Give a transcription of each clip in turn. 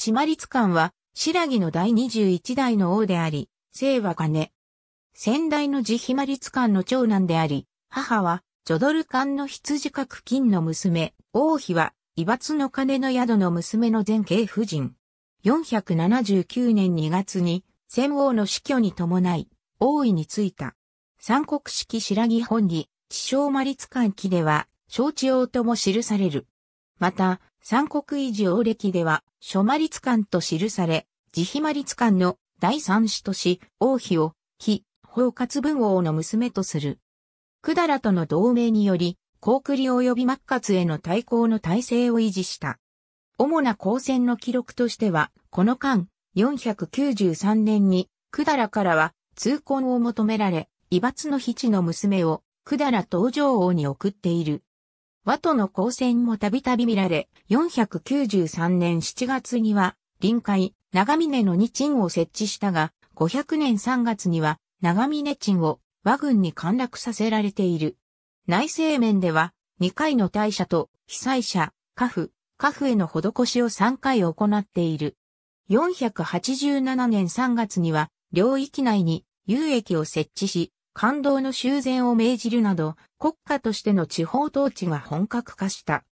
チマリツ館は、白木の第21代の王であり、姓は金。先代のジヒマリツ館の長男であり、母は、ジョドル館の羊角金の娘、王妃は、異罰の金の宿の娘の前景夫人。479年2月に、戦王の死去に伴い、王位についた。三国式白木本義、地小魔律官記では、承知王とも記される。また、三国維持王暦では、諸魔律官と記され、慈悲魔律官の第三子とし、王妃を、非、包括文王の娘とする。だらとの同盟により、高栗及び末活への対抗の体制を維持した。主な交戦の記録としては、この間、493年に、だらからは、通婚を求められ、威罰の比地の娘を、だら東上王に送っている。和との交戦もたびたび見られ、493年7月には、臨海、長峰の二鎮を設置したが、500年3月には、長峰鎮を和軍に陥落させられている。内政面では、2回の大社と被災者、家父、家父への施しを3回行っている。487年3月には、領域内に遊駅を設置し、感動の修繕を命じるなど、国家としての地方統治が本格化した。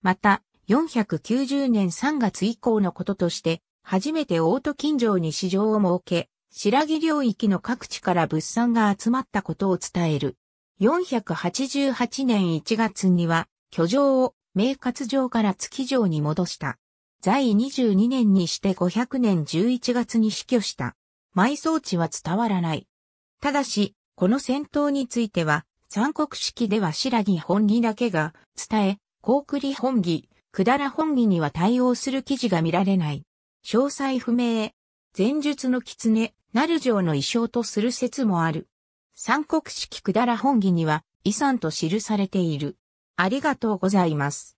また、490年3月以降のこととして、初めて大都近城に市場を設け、白木領域の各地から物産が集まったことを伝える。488年1月には、居城を明活城から月城に戻した。在22年にして500年11月に死去した。埋葬地は伝わらない。ただし、この戦闘については、三国式では白木本義だけが伝え、高栗本義、くだら本義には対応する記事が見られない。詳細不明。前述の狐、なる城の遺装とする説もある。三国式くだら本義には遺産と記されている。ありがとうございます。